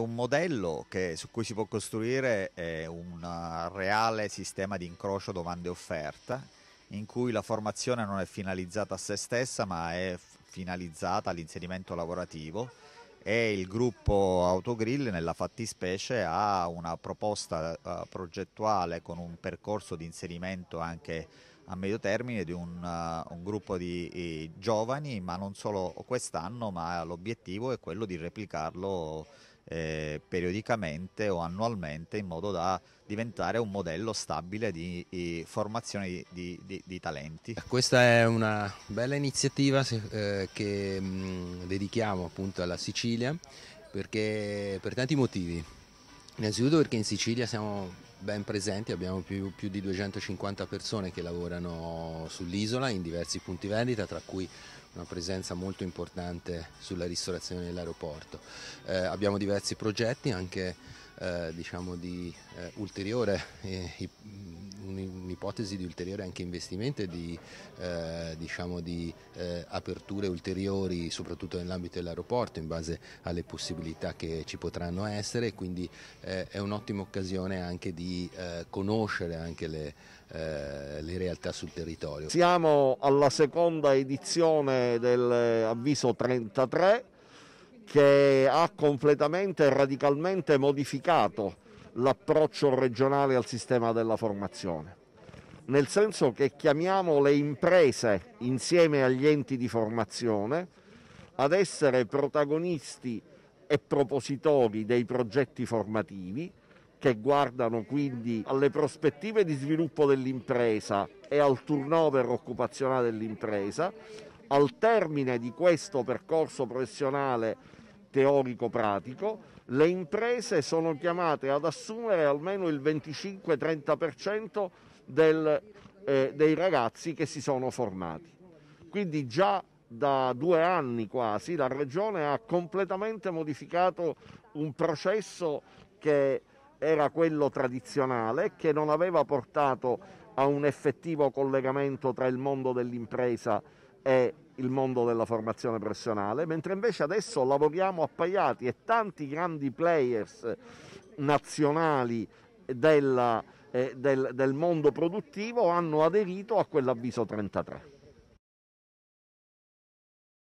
un modello che, su cui si può costruire un eh, reale sistema di incrocio domande e offerta, in cui la formazione non è finalizzata a se stessa, ma è finalizzata all'inserimento lavorativo e il gruppo Autogrill nella fattispecie ha una proposta uh, progettuale con un percorso di inserimento anche a medio termine di un, uh, un gruppo di giovani, ma non solo quest'anno, ma l'obiettivo è quello di replicarlo eh, periodicamente o annualmente in modo da diventare un modello stabile di, di formazione di, di, di, talenti. Eh, questa è una bella iniziativa eh, che mh, mm, dedichiamo appunto alla Sicilia perché per tanti motivi Innanzitutto perché in Sicilia siamo ben presenti, abbiamo più, più di 250 persone che lavorano sull'isola in diversi punti vendita, tra cui una presenza molto importante sulla ristorazione dell'aeroporto. Eh, abbiamo diversi progetti anche eh, diciamo di eh, ulteriore eh, ipotesi di ulteriore anche investimento e di, eh, diciamo di eh, aperture ulteriori soprattutto nell'ambito dell'aeroporto in base alle possibilità che ci potranno essere quindi eh, è un'ottima occasione anche di eh, conoscere anche le, eh, le realtà sul territorio. Siamo alla seconda edizione dell'avviso 33 che ha completamente e radicalmente modificato l'approccio regionale al sistema della formazione nel senso che chiamiamo le imprese insieme agli enti di formazione ad essere protagonisti e propositori dei progetti formativi che guardano quindi alle prospettive di sviluppo dell'impresa e al turnover occupazionale dell'impresa. Al termine di questo percorso professionale teorico-pratico, le imprese sono chiamate ad assumere almeno il 25-30% del, eh, dei ragazzi che si sono formati. Quindi già da due anni quasi la Regione ha completamente modificato un processo che era quello tradizionale, che non aveva portato a un effettivo collegamento tra il mondo dell'impresa e il mondo della formazione professionale, mentre invece adesso lavoriamo appaiati e tanti grandi players nazionali del, eh, del, del mondo produttivo hanno aderito a quell'avviso 33.